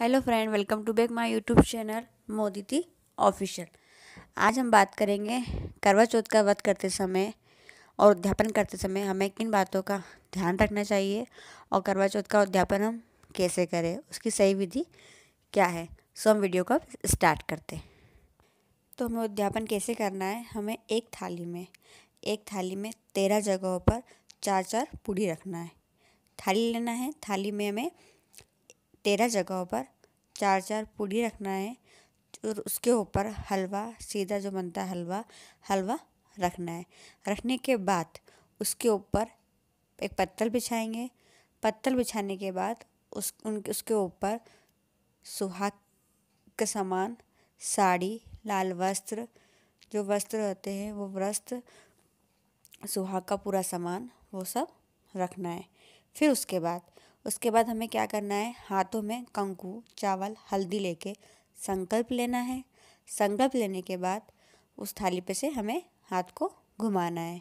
hello friend welcome to back my YouTube channel the official आज हम बात करेंगे करवा चौथ का व्रत करते समय और उद्यापन करते समय हमें किन बातों का ध्यान रखना चाहिए और करवा चौथ का उद्यापन हम कैसे करें उसकी सही विधि क्या है सो हम वीडियो को स्टार्ट करते तो हमें उद्यापन कैसे करना है हमें एक थाली में एक थाली में तेरह जगहों पर चार चार पूड़ी रखना है थाली लेना है थाली में हमें तेरह जगहों पर चार चार पूड़ी रखना है और उसके ऊपर हलवा सीधा जो बनता है हलवा हलवा रखना है रखने के बाद उसके ऊपर एक पत्तल बिछाएंगे पत्तल बिछाने के बाद उस उन उसके ऊपर सुहाग का सामान साड़ी लाल वस्त्र जो वस्त्र होते हैं वो वस्त्र सुहाग का पूरा सामान वो सब रखना है फिर उसके बाद उसके बाद हमें क्या करना है हाथों में कंकु चावल हल्दी लेके संकल्प लेना है संकल्प लेने के बाद उस थाली पे से हमें हाथ को घुमाना है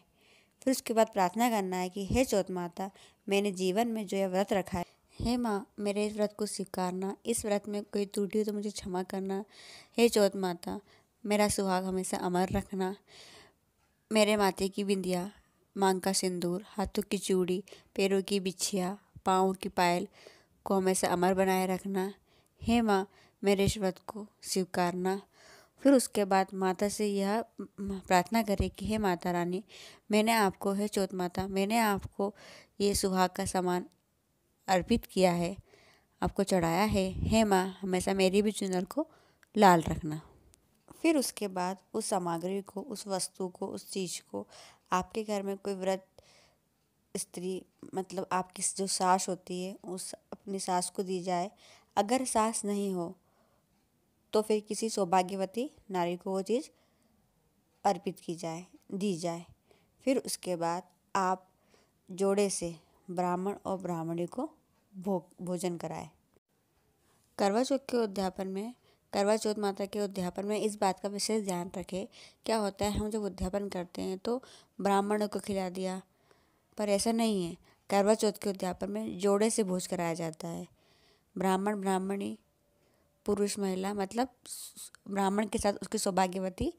फिर उसके बाद प्रार्थना करना है कि हे चौथ माता मैंने जीवन में जो यह व्रत रखा है हे माँ मेरे इस व्रत को स्वीकारना इस व्रत में कोई त्रुटि हो तो मुझे क्षमा करना हे चौथ माता मेरा सुहाग हमेशा अमर रखना मेरे माथे की बिंदिया मांग का सिंदूर हाथों की चूड़ी पैरों की बिछिया पाँव की पायल को हमेशा अमर बनाए रखना हे माँ मेरे रिश्वत व्रत को स्वीकारना फिर उसके बाद माता से यह प्रार्थना करें कि हे माता रानी मैंने आपको हे चौथ माता मैंने आपको ये सुहाग का सामान अर्पित किया है आपको चढ़ाया है हे माँ हमेशा मेरी भी चुनर को लाल रखना फिर उसके बाद उस सामग्री को उस वस्तु को उस चीज़ को आपके घर में कोई व्रत स्त्री मतलब आपकी जो सास होती है उस अपनी सास को दी जाए अगर सास नहीं हो तो फिर किसी सौभाग्यवती नारी को वो चीज़ अर्पित की जाए दी जाए फिर उसके बाद आप जोड़े से ब्राह्मण और ब्राह्मणी को भोग भोजन कराए करवा चौथ के उद्यापन में करवा चौथ माता के उद्यापन में इस बात का विशेष ध्यान रखें क्या होता है हम जब उद्यापन करते हैं तो ब्राह्मणों को खिला दिया पर ऐसा नहीं है करवा चौथ के उद्यापन में जोड़े से भोज कराया जाता है ब्राह्मण ब्राह्मणी पुरुष महिला मतलब ब्राह्मण के साथ उसकी सौभाग्यवती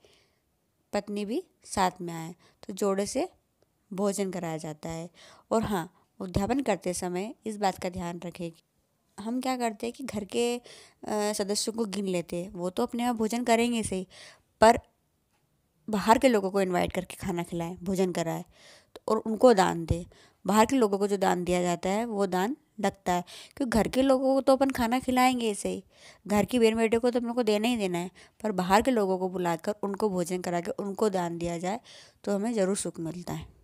पत्नी भी साथ में आए तो जोड़े से भोजन कराया जाता है और हाँ उद्यापन करते समय इस बात का ध्यान रखें हम क्या करते हैं कि घर के सदस्यों को गिन लेते हैं वो तो अपने यहाँ भोजन करेंगे सही पर बाहर के लोगों को इनवाइट करके खाना खिलाएं भोजन कराएं और उनको दान दे बाहर के लोगों को जो दान दिया जाता है वो दान लगता है क्योंकि घर के लोगों को तो अपन खाना खिलाएंगे ऐसे ही घर की बेन बेटे को तो अपन को देना ही देना है पर बाहर के लोगों को बुलाकर उनको भोजन करा के उनको दान दिया जाए तो हमें ज़रूर सुख मिलता है